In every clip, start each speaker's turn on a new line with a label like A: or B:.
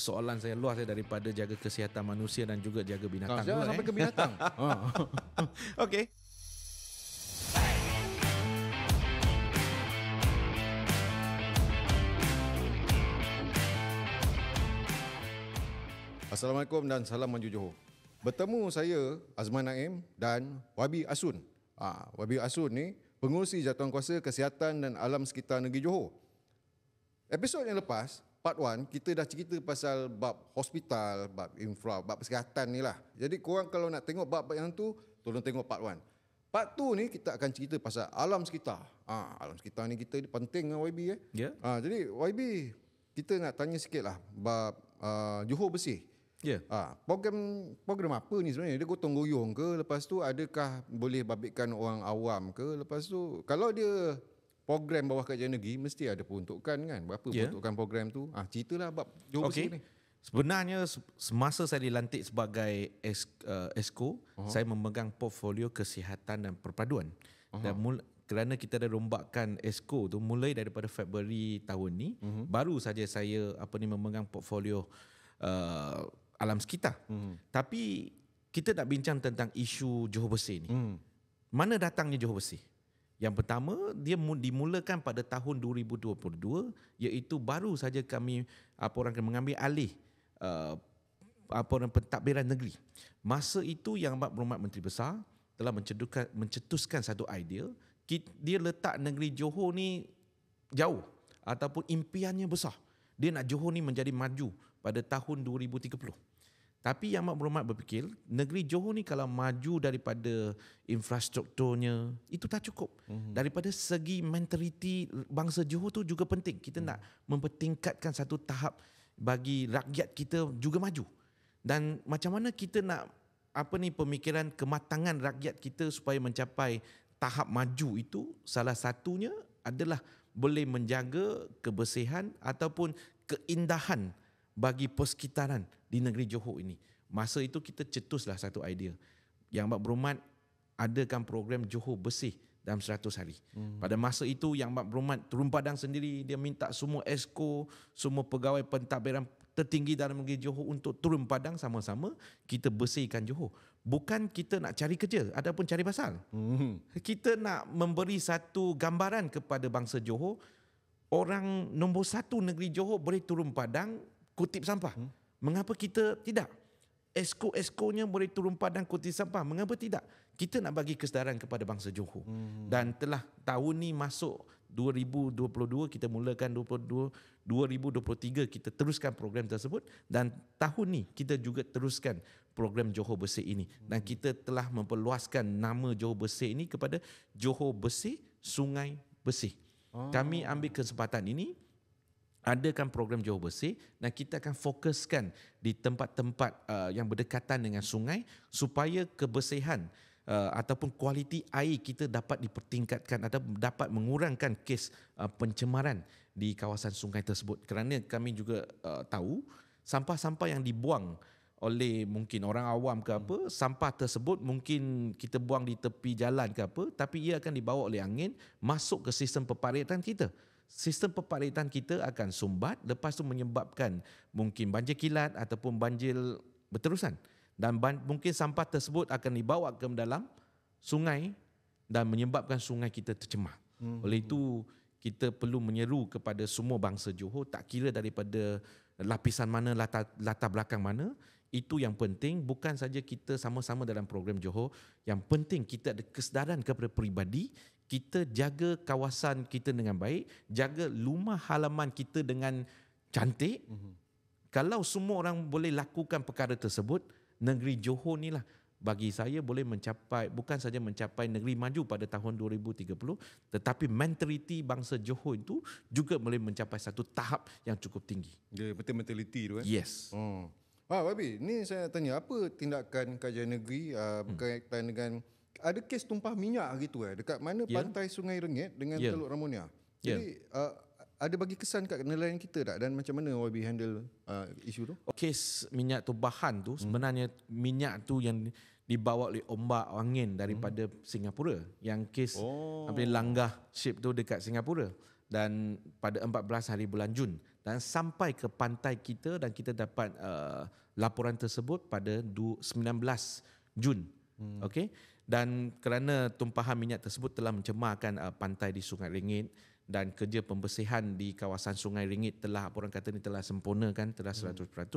A: soalan saya luas saya daripada jaga kesihatan manusia dan juga jaga binatang. Kau jangan sampai eh. ke binatang. Oh. Okey.
B: Assalamualaikum dan salam maju Johor. Bertemu saya Azman Naim dan Wabi Asun. ha, Wabi Asun ni pengurusi jawatankuasa kesihatan dan alam sekitar negeri Johor. Episod yang lepas, part 1 kita dah cerita pasal bab hospital, bab infra, bab kesihatan ni lah. Jadi korang kalau nak tengok bab yang tu, tolong tengok part 1. Part tu ni kita akan cerita pasal alam sekitar. Ha, alam sekitar ni kita ni penting dengan YB. Eh. Yeah. Ha, jadi YB, kita nak tanya sikit lah bab uh, Johor Bersih. Yeah. Ha, program, program apa ni sebenarnya? Dia gotong royong ke? Lepas tu adakah boleh babitkan orang awam ke? Lepas tu kalau dia program bawah kerajaan negeri mesti ada peruntukan
A: kan berapa yeah. peruntukan program tu ah ceritalah bab jauh okay. sini sebenarnya semasa saya dilantik sebagai eh, esko uh, saya memegang portfolio kesihatan dan perpaduan Aha. dan mula, kerana kita dah rombakkan esko tu mulai daripada Februari tahun ni uh-huh. baru saja saya apa ni memegang portfolio uh, alam sekitar uh-huh. tapi kita nak bincang tentang isu Johor Bersih ni uh-huh. mana datangnya Johor Bersih yang pertama, dia dimulakan pada tahun 2022 iaitu baru saja kami apa orang kena mengambil alih uh, apa orang pentadbiran negeri. Masa itu yang amat berhormat Menteri Besar telah mencetuskan, mencetuskan satu idea dia letak negeri Johor ni jauh ataupun impiannya besar. Dia nak Johor ni menjadi maju pada tahun 2030. Tapi yang mak berhormat berfikir, negeri Johor ni kalau maju daripada infrastrukturnya, itu tak cukup. Mm-hmm. Daripada segi mentaliti bangsa Johor tu juga penting. Kita mm-hmm. nak mempertingkatkan satu tahap bagi rakyat kita juga maju. Dan macam mana kita nak apa ni pemikiran kematangan rakyat kita supaya mencapai tahap maju itu salah satunya adalah boleh menjaga kebersihan ataupun keindahan bagi persekitaran di negeri Johor ini. Masa itu kita cetuslah satu idea. Yang Mak Berumat adakan program Johor Bersih dalam 100 hari. Hmm. Pada masa itu Yang Mbak Berumat turun padang sendiri dia minta semua esko, semua pegawai pentadbiran tertinggi dalam negeri Johor untuk turun padang sama-sama kita bersihkan Johor. Bukan kita nak cari kerja ataupun cari pasal. Hmm. Kita nak memberi satu gambaran kepada bangsa Johor orang nombor satu negeri Johor boleh turun padang kutip sampah. Hmm. Mengapa kita tidak? Esko-eskonya boleh turun padang kutip sampah. Mengapa tidak? Kita nak bagi kesedaran kepada bangsa Johor. Hmm. Dan telah tahun ni masuk 2022, kita mulakan 2022 2023 kita teruskan program tersebut. Dan tahun ni kita juga teruskan program Johor Bersih ini. Hmm. Dan kita telah memperluaskan nama Johor Bersih ini kepada Johor Bersih Sungai Bersih. Oh. Kami ambil kesempatan ini adakan program jauh bersih dan kita akan fokuskan di tempat-tempat uh, yang berdekatan dengan sungai supaya kebersihan uh, ataupun kualiti air kita dapat dipertingkatkan atau dapat mengurangkan kes uh, pencemaran di kawasan sungai tersebut kerana kami juga uh, tahu sampah-sampah yang dibuang oleh mungkin orang awam ke apa hmm. sampah tersebut mungkin kita buang di tepi jalan ke apa tapi ia akan dibawa oleh angin masuk ke sistem perparitan kita sistem perparitan kita akan sumbat lepas tu menyebabkan mungkin banjir kilat ataupun banjir berterusan dan ban- mungkin sampah tersebut akan dibawa ke dalam sungai dan menyebabkan sungai kita tercemar. Hmm. Oleh itu kita perlu menyeru kepada semua bangsa Johor tak kira daripada lapisan mana latar, latar belakang mana itu yang penting bukan saja kita sama-sama dalam program Johor yang penting kita ada kesedaran kepada peribadi kita jaga kawasan kita dengan baik, jaga rumah halaman kita dengan cantik. Mm-hmm. Kalau semua orang boleh lakukan perkara tersebut, negeri Johor ni lah bagi saya boleh mencapai bukan saja mencapai negeri maju pada tahun 2030 tetapi mentaliti bangsa Johor itu juga boleh mencapai satu tahap yang cukup tinggi. Ya, betul mentaliti tu eh. Yes. Oh.
B: Ah, Babi, ni saya nak tanya apa tindakan kerajaan negeri uh, berkaitan hmm. dengan ada kes tumpah minyak gitu eh dekat mana yeah. pantai Sungai Rengit dengan yeah. Teluk Ramonia. Ya. Jadi
A: yeah. uh, ada bagi kesan kat nelayan kita tak dan macam mana YB handle uh, isu tu? Oh, kes minyak tumpahan tu hmm. sebenarnya minyak tu yang dibawa oleh ombak angin daripada hmm. Singapura yang kes oh. apa langgah ship tu dekat Singapura dan pada 14 hari bulan Jun dan sampai ke pantai kita dan kita dapat uh, laporan tersebut pada 19 Jun. Hmm. Okey dan kerana tumpahan minyak tersebut telah mencemarkan uh, pantai di Sungai Ringit dan kerja pembersihan di kawasan Sungai Ringit telah apa orang kata ini telah sempurna kan telah 100% hmm.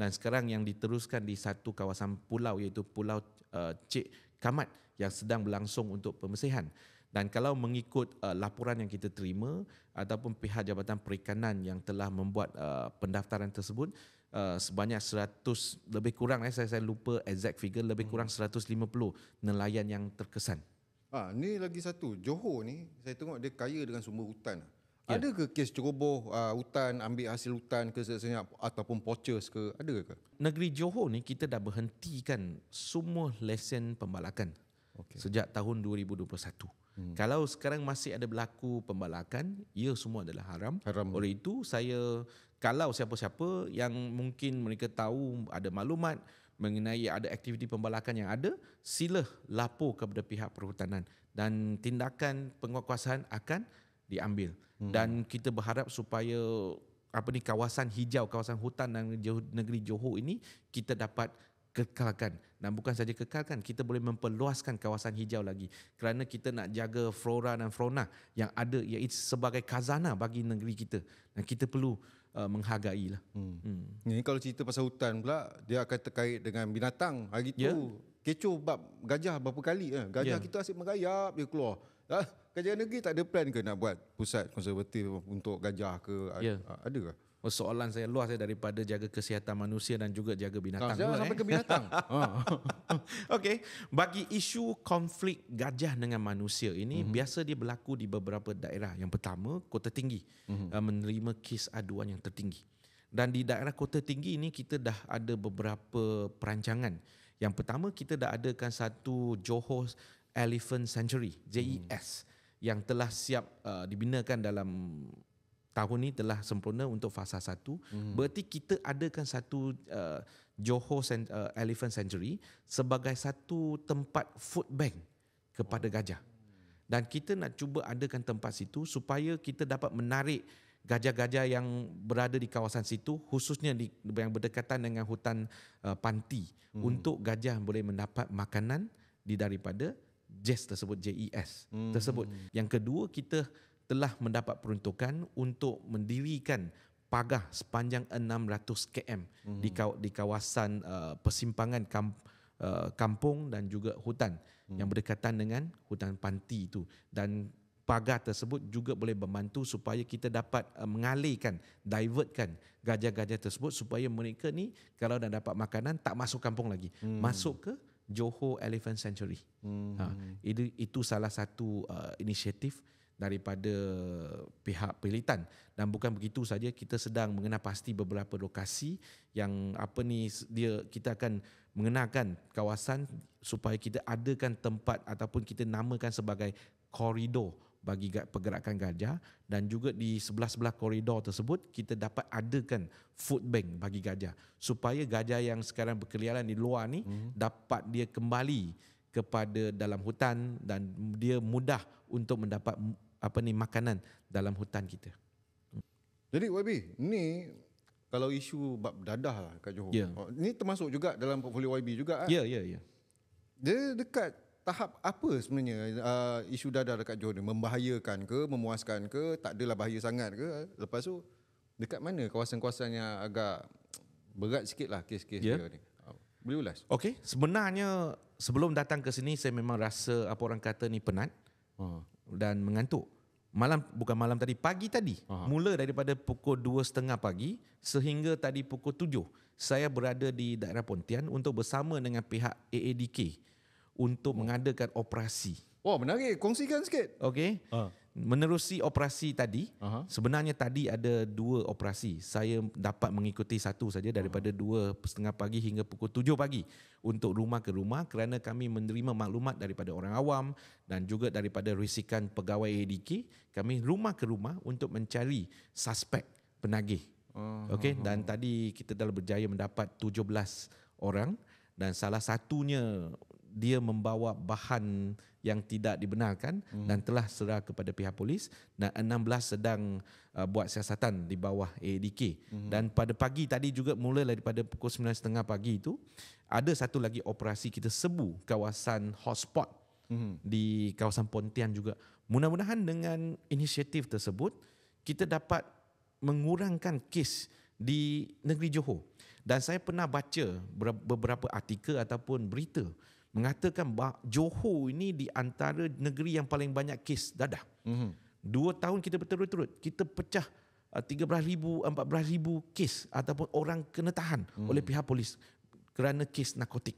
A: dan sekarang yang diteruskan di satu kawasan pulau iaitu pulau uh, Cik Kamat yang sedang berlangsung untuk pembersihan dan kalau mengikut uh, laporan yang kita terima ataupun pihak jabatan perikanan yang telah membuat uh, pendaftaran tersebut Eh, sebanyak 100 lebih kurang eh saya saya lupa exact figure lebih hmm. kurang 150 nelayan yang terkesan.
B: Ah ni lagi satu Johor ni saya tengok dia kaya dengan sumber hutan. Yeah. Ada ke kes ceroboh uh, hutan ambil hasil hutan ke sesenya ataupun poachers
A: ke ada ke? Negeri Johor ni kita dah berhentikan semua lesen pembalakan. Okay. Sejak tahun 2021. Hmm. Kalau sekarang masih ada berlaku pembalakan, ia semua adalah haram. haram. Oleh itu saya kalau siapa-siapa yang mungkin mereka tahu ada maklumat mengenai ada aktiviti pembalakan yang ada sila lapor kepada pihak perhutanan dan tindakan penguatkuasaan akan diambil hmm. dan kita berharap supaya apa ni kawasan hijau kawasan hutan dan negeri Johor ini kita dapat kekalkan dan bukan saja kekalkan kita boleh memperluaskan kawasan hijau lagi kerana kita nak jaga flora dan fauna yang ada iaitu sebagai kazana bagi negeri kita dan kita perlu uh, menghargailah. Hmm. hmm. Ini kalau
B: cerita pasal hutan pula dia akan terkait dengan binatang hari tu yeah. kecoh bab gajah berapa kali eh gajah yeah. kita asyik merayap dia keluar. Ha? Kerajaan negeri tak ada plan ke nak buat pusat
A: konservatif untuk gajah ke yeah. Ya. ada ke? persoalan saya luas saya daripada jaga kesihatan manusia dan juga jaga binatang. Jangan sampai eh. ke binatang. Okey, bagi isu konflik gajah dengan manusia ini mm-hmm. biasa dia berlaku di beberapa daerah. Yang pertama, Kota Tinggi mm-hmm. menerima kes aduan yang tertinggi. Dan di daerah Kota Tinggi ini kita dah ada beberapa perancangan. Yang pertama kita dah adakan satu Johor Elephant Sanctuary, JES. Mm-hmm yang telah siap uh, dibinakan dalam tahun ni telah sempurna untuk fasa satu. hmm. berarti kita adakan satu uh, Johor Cent- uh, Elephant Sanctuary sebagai satu tempat food bank kepada gajah dan kita nak cuba adakan tempat situ supaya kita dapat menarik gajah-gajah yang berada di kawasan situ khususnya di, yang berdekatan dengan hutan uh, panti hmm. untuk gajah boleh mendapat makanan di daripada JES tersebut JES hmm. tersebut yang kedua kita telah mendapat peruntukan untuk mendirikan pagar sepanjang 600 km hmm di kawasan uh, persimpangan kamp, uh, kampung dan juga hutan hmm yang berdekatan dengan hutan panti itu dan pagar tersebut juga boleh membantu supaya kita dapat uh, mengalihkan divertkan gajah-gajah tersebut supaya mereka ni kalau dah dapat makanan tak masuk kampung lagi hmm masuk ke Johor Elephant Sanctuary. hmm Ha itu itu salah satu uh, inisiatif daripada pihak pelitan dan bukan begitu saja kita sedang mengenal pasti beberapa lokasi yang apa ni dia kita akan mengenakan kawasan supaya kita adakan tempat ataupun kita namakan sebagai koridor bagi pergerakan gajah dan juga di sebelah-sebelah koridor tersebut kita dapat adakan food bank bagi gajah supaya gajah yang sekarang berkeliaran di luar ni hmm. dapat dia kembali kepada dalam hutan dan dia mudah untuk mendapat apa ni makanan dalam hutan kita.
B: Jadi YB, ni kalau isu bab dadah lah kat Johor. Yeah. Oh, ni termasuk juga dalam portfolio YB juga kan? Ya, ya, ya. Dia dekat tahap apa sebenarnya uh, isu dadah dekat Johor ni? Membahayakan ke, memuaskan ke, tak adalah bahaya sangat ke? Lepas tu, dekat mana kawasan-kawasan yang agak berat sikit lah kes-kes yeah. dia ni? Oh, boleh ulas?
A: Okey, sebenarnya sebelum datang ke sini saya memang rasa apa orang kata ni penat. Oh. Dan mengantuk malam bukan malam tadi pagi tadi Aha. mula daripada pukul 2.30 pagi sehingga tadi pukul 7 saya berada di daerah Pontian untuk bersama dengan pihak AADK untuk oh. mengadakan operasi. Wah, oh, menarik. Kongsikan sikit. Okey. Uh menerusi operasi tadi uh-huh. sebenarnya tadi ada dua operasi saya dapat mengikuti satu saja daripada dua uh-huh. setengah pagi hingga pukul tujuh pagi untuk rumah ke rumah kerana kami menerima maklumat daripada orang awam dan juga daripada risikan pegawai ADK kami rumah ke rumah untuk mencari suspek penagih uh-huh. okey dan tadi kita telah berjaya mendapat tujuh belas orang dan salah satunya dia membawa bahan yang tidak dibenarkan hmm. dan telah serah kepada pihak polis dan 16 sedang uh, buat siasatan di bawah AADK hmm. dan pada pagi tadi juga mula daripada pukul 9.30 pagi itu ada satu lagi operasi kita sebu kawasan hotspot hmm. di kawasan Pontian juga mudah-mudahan dengan inisiatif tersebut kita dapat mengurangkan kes di negeri Johor dan saya pernah baca beberapa artikel ataupun berita mengatakan bahawa Johor ini di antara negeri yang paling banyak kes dadah. Mm-hmm. Dua tahun kita berturut-turut, kita pecah uh, 13 ribu, 14 ribu kes ataupun orang kena tahan mm-hmm. oleh pihak polis kerana kes narkotik.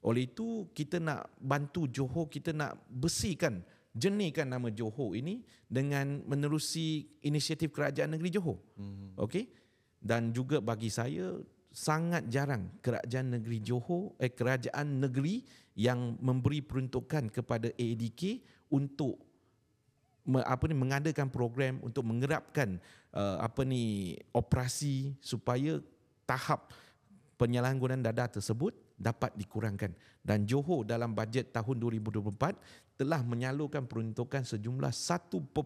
A: Oleh itu, kita nak bantu Johor, kita nak bersihkan, jernihkan nama Johor ini dengan menerusi inisiatif kerajaan negeri Johor. Mm-hmm. Okay? Dan juga bagi saya, sangat jarang kerajaan negeri Johor eh kerajaan negeri yang memberi peruntukan kepada AADK untuk apa ni mengadakan program untuk mengerapkan uh, apa ni operasi supaya tahap penyalahgunaan dadah tersebut dapat dikurangkan dan Johor dalam bajet tahun 2024 telah menyalurkan peruntukan sejumlah 1.13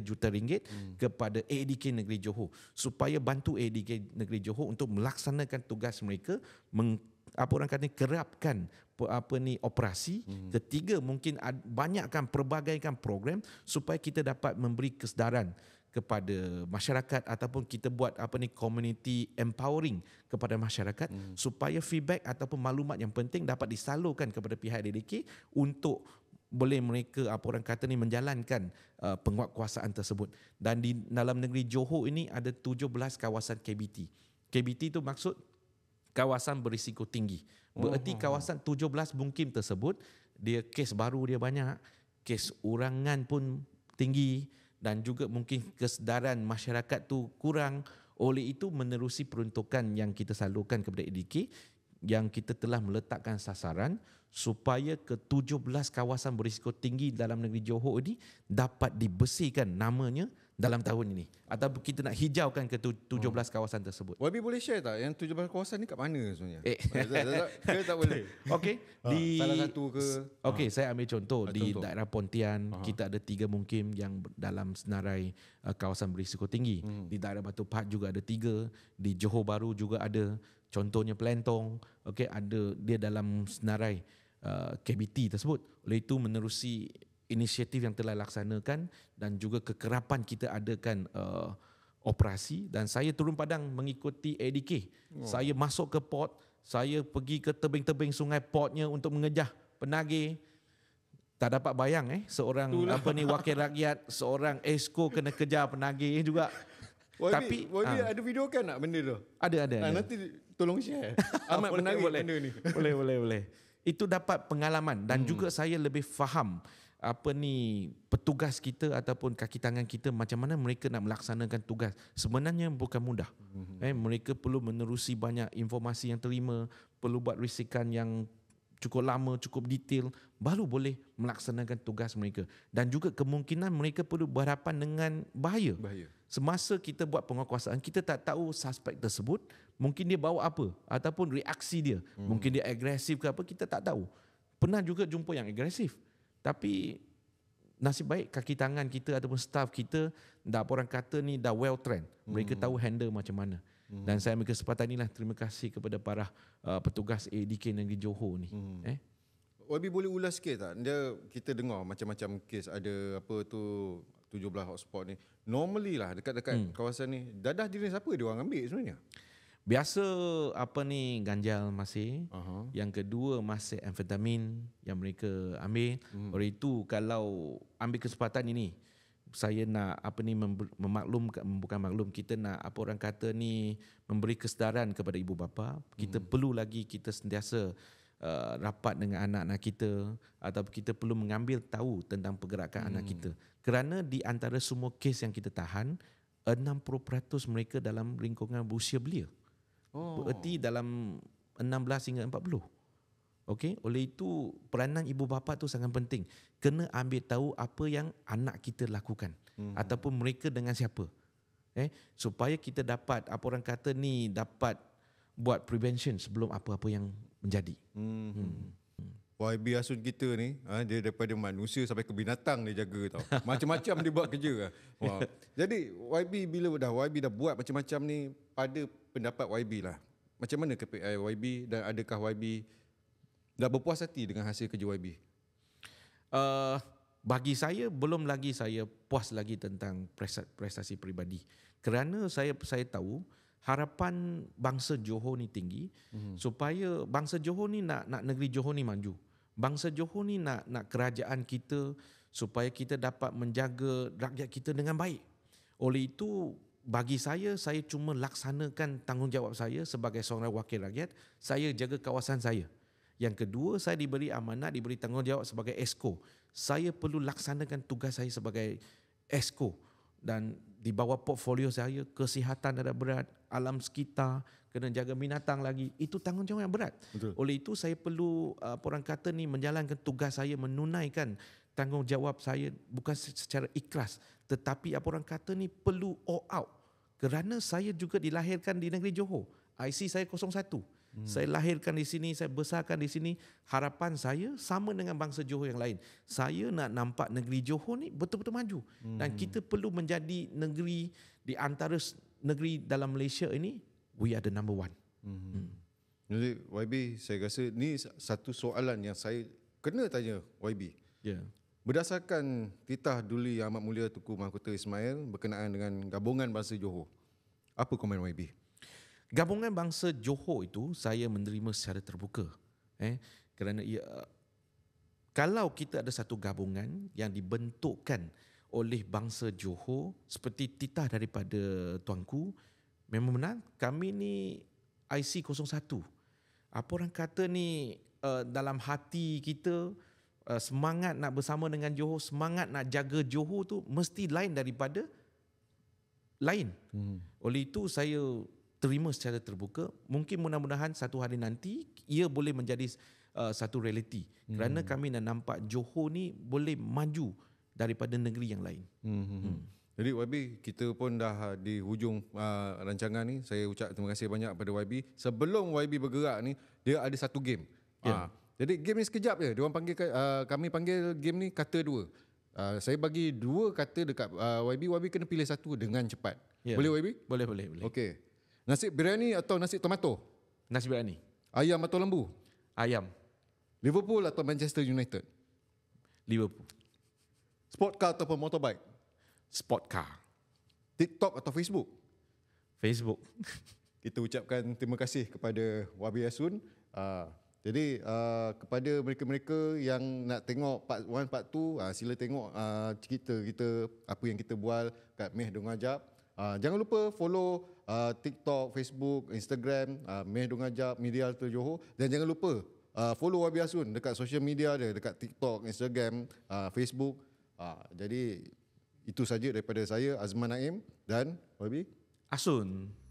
A: juta ringgit hmm. kepada ADK Negeri Johor supaya bantu ADK Negeri Johor untuk melaksanakan tugas mereka meng, apa orang kata kerapkan apa ni operasi hmm. ketiga mungkin banyakkan perbagaikan program supaya kita dapat memberi kesedaran kepada masyarakat ataupun kita buat apa ni community empowering kepada masyarakat hmm. supaya feedback ataupun maklumat yang penting dapat disalurkan kepada pihak DDK untuk boleh mereka apa orang kata ni menjalankan uh, penguatkuasaan tersebut dan di dalam negeri Johor ini ada 17 kawasan KBT. KBT itu maksud kawasan berisiko tinggi. Bererti oh. kawasan 17 mungkin tersebut dia kes baru dia banyak, kes urangan pun tinggi, dan juga mungkin kesedaran masyarakat tu kurang oleh itu menerusi peruntukan yang kita salurkan kepada ADK yang kita telah meletakkan sasaran supaya ke-17 kawasan berisiko tinggi dalam negeri Johor ini dapat dibersihkan namanya dalam tahun ini atau kita nak hijaukan ke 17 kawasan tersebut. Wabi boleh share tak yang 17 kawasan ni kat mana sebenarnya? Eh. tak, tak, boleh. Okey, ah, di salah satu ke Okey, ha. Ah. saya ambil contoh ha. di daerah Pontian ha. kita ada tiga mungkin yang dalam senarai uh, kawasan berisiko tinggi. Hmm. Di daerah Batu Pahat juga ada tiga, di Johor Bahru juga ada contohnya Pelentong. Okey, ada dia dalam senarai uh, KBT tersebut. Oleh itu menerusi inisiatif yang telah laksanakan dan juga kekerapan kita adakan uh, operasi dan saya turun padang mengikuti ADK. Oh. Saya masuk ke port, saya pergi ke tebing-tebing sungai portnya untuk mengejah penagih. Tak dapat bayang eh seorang Itulah. apa ni wakil rakyat, seorang esko kena kejar penagih juga. Wabi, Tapi Wabi uh, ah.
B: ada video kan nak benda tu?
A: Ada ada. Nah, ada. nanti
B: tolong share. Ah, Amat menarik benda ni. Boleh
A: boleh boleh. Itu dapat pengalaman dan hmm. juga saya lebih faham apa ni petugas kita ataupun kaki tangan kita macam mana mereka nak melaksanakan tugas sebenarnya bukan mudah mhm. eh mereka perlu menerusi banyak informasi yang terima perlu buat risikan yang cukup lama cukup detail baru boleh melaksanakan tugas mereka dan juga kemungkinan mereka perlu berhadapan dengan bahaya bahaya semasa kita buat penguasaan kita tak tahu suspek tersebut mungkin dia bawa apa ataupun reaksi dia hmm. mungkin dia agresif ke apa kita tak tahu pernah juga jumpa yang agresif tapi nasib baik kaki tangan kita ataupun staff kita dah orang kata ni dah well trained. Mereka hmm. tahu handle macam mana. Hmm. Dan saya ambil kesempatan inilah terima kasih kepada para uh, petugas ADK negeri Johor ni. Hmm. Eh.
B: YB boleh ulas sikit tak? Dia, kita dengar macam-macam kes ada apa tu 17 hotspot ni. Normally lah dekat-dekat hmm. kawasan ni, dadah jenis apa dia orang ambil sebenarnya?
A: Biasa apa ni ganjal masih. Uh-huh. Yang kedua masih amfetamin yang mereka ambil. Hmm. Oleh itu kalau ambil kesempatan ini saya nak apa ni memaklum bukan maklum kita nak apa orang kata ni memberi kesedaran kepada ibu bapa. Kita hmm. perlu lagi kita sentiasa Uh, rapat dengan anak-anak kita atau kita perlu mengambil tahu tentang pergerakan hmm. anak kita kerana di antara semua kes yang kita tahan 60% mereka dalam lingkungan usia belia. Hmm.
B: Oh. Bererti
A: dalam 16 hingga 40. Okey, oleh itu peranan ibu bapa tu sangat penting. Kena ambil tahu apa yang anak kita lakukan hmm. ataupun mereka dengan siapa. Eh, supaya kita dapat apa orang kata ni dapat buat prevention sebelum apa-apa yang menjadi.
B: Hmm. hmm. YB Asun kita ni ha, dia daripada manusia sampai ke binatang dia jaga tau. Macam-macam dia buat kerja. Lah. Wah. Jadi YB bila dah YB dah buat macam-macam ni pada pendapat YB lah.
A: Macam mana KPI YB dan adakah YB dah berpuas hati dengan hasil kerja YB? Uh, bagi saya belum lagi saya puas lagi tentang prestasi peribadi. Kerana saya saya tahu harapan bangsa Johor ni tinggi hmm. supaya bangsa Johor ni nak nak negeri Johor ni maju. Bangsa Johor ni nak nak kerajaan kita supaya kita dapat menjaga rakyat kita dengan baik. Oleh itu bagi saya saya cuma laksanakan tanggungjawab saya sebagai seorang wakil rakyat saya jaga kawasan saya yang kedua saya diberi amanah, diberi tanggungjawab sebagai esko saya perlu laksanakan tugas saya sebagai esko dan di bawah portfolio saya kesihatan ada berat alam sekitar kena jaga binatang lagi itu tanggungjawab yang berat Betul. oleh itu saya perlu uh, orang kata ni menjalankan tugas saya menunaikan tanggungjawab saya bukan secara ikhlas tetapi apa orang kata ni perlu all out kerana saya juga dilahirkan di negeri Johor. IC saya 01. Hmm. Saya lahirkan di sini, saya besarkan di sini. Harapan saya sama dengan bangsa Johor yang lain. Saya nak nampak negeri Johor ni betul-betul maju. Hmm. Dan kita perlu menjadi negeri di antara negeri dalam Malaysia ini, we are the number one. Hmm. Hmm.
B: Jadi YB, saya rasa Ini satu soalan yang saya kena tanya YB. Yeah. Berdasarkan titah duli yang amat mulia Tuku Mahkota Ismail
A: berkenaan dengan gabungan bangsa Johor, apa komen YB? Gabungan bangsa Johor itu saya menerima secara terbuka. Eh, kerana ia, kalau kita ada satu gabungan yang dibentukkan oleh bangsa Johor seperti titah daripada tuanku memang menang kami ni IC 01 apa orang kata ni uh, dalam hati kita Eh, semangat nak bersama dengan Johor, semangat nak jaga Johor tu mesti lain daripada lain. Hmm. Oleh itu saya terima secara terbuka. Mungkin mudah-mudahan satu hari nanti ia boleh menjadi uh, satu realiti. Hmm. Kerana kami nak nampak Johor ni boleh maju daripada negeri yang lain. Hmm. Hmm. hmm. hmm. Jadi YB
B: kita pun dah di hujung uh, rancangan ni. Saya ucap terima kasih banyak kepada YB. Sebelum YB bergerak ni dia ada satu game. Yeah. Ya. Uh, jadi game ni sekejap je. Diorang panggil uh, kami panggil game ni kata dua. Uh, saya bagi dua kata dekat uh, ah, YB. YB kena pilih satu dengan cepat. Yeah. Boleh YB? Boleh, boleh. boleh. Okey. Nasi biryani atau nasi tomato? Nasi biryani. Ayam atau lembu? Ayam. Liverpool atau Manchester United? Liverpool. Sport car atau motorbike? Sport car. TikTok atau Facebook? Facebook. Kita ucapkan terima kasih kepada Wabi Asun. Uh, jadi uh, kepada mereka-mereka yang nak tengok part 1, part 2, uh, sila tengok uh, cerita kita, apa yang kita bual kat Meh Dong Ajab. Uh, jangan lupa follow uh, TikTok, Facebook, Instagram, uh, Meh Dong Ajab, Media Alta Johor. Dan jangan lupa uh, follow Wabi Asun dekat social media dia, dekat TikTok, Instagram, uh, Facebook. Uh, jadi itu saja daripada saya, Azman Naim dan Wabi. Asun.